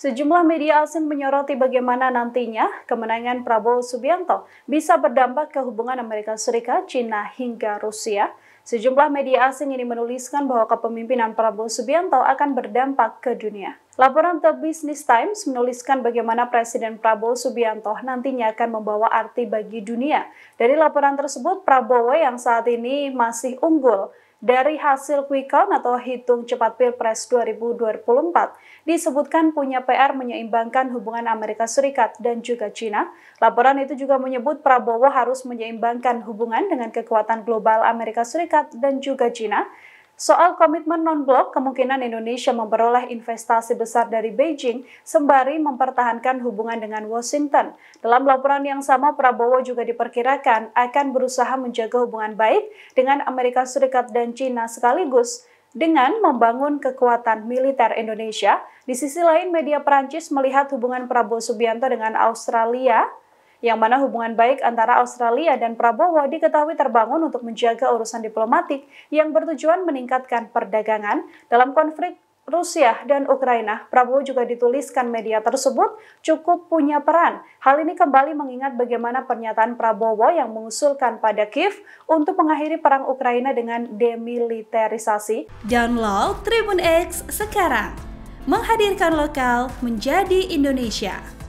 Sejumlah media asing menyoroti bagaimana nantinya kemenangan Prabowo Subianto bisa berdampak ke hubungan Amerika Serikat, Cina, hingga Rusia. Sejumlah media asing ini menuliskan bahwa kepemimpinan Prabowo Subianto akan berdampak ke dunia. Laporan The Business Times menuliskan bagaimana Presiden Prabowo Subianto nantinya akan membawa arti bagi dunia. Dari laporan tersebut, Prabowo yang saat ini masih unggul dari hasil quick count atau hitung cepat Pilpres 2024 disebutkan punya PR menyeimbangkan hubungan Amerika Serikat dan juga Cina. Laporan itu juga menyebut Prabowo harus menyeimbangkan hubungan dengan kekuatan global Amerika Serikat dan juga Cina Soal komitmen non-blok, kemungkinan Indonesia memperoleh investasi besar dari Beijing sembari mempertahankan hubungan dengan Washington. Dalam laporan yang sama, Prabowo juga diperkirakan akan berusaha menjaga hubungan baik dengan Amerika Serikat dan China sekaligus dengan membangun kekuatan militer Indonesia. Di sisi lain, media Perancis melihat hubungan Prabowo Subianto dengan Australia yang mana hubungan baik antara Australia dan Prabowo diketahui terbangun untuk menjaga urusan diplomatik yang bertujuan meningkatkan perdagangan dalam konflik Rusia dan Ukraina, Prabowo juga dituliskan media tersebut cukup punya peran. Hal ini kembali mengingat bagaimana pernyataan Prabowo yang mengusulkan pada Kiev untuk mengakhiri perang Ukraina dengan demilitarisasi. Download Tribun X sekarang, menghadirkan lokal menjadi Indonesia.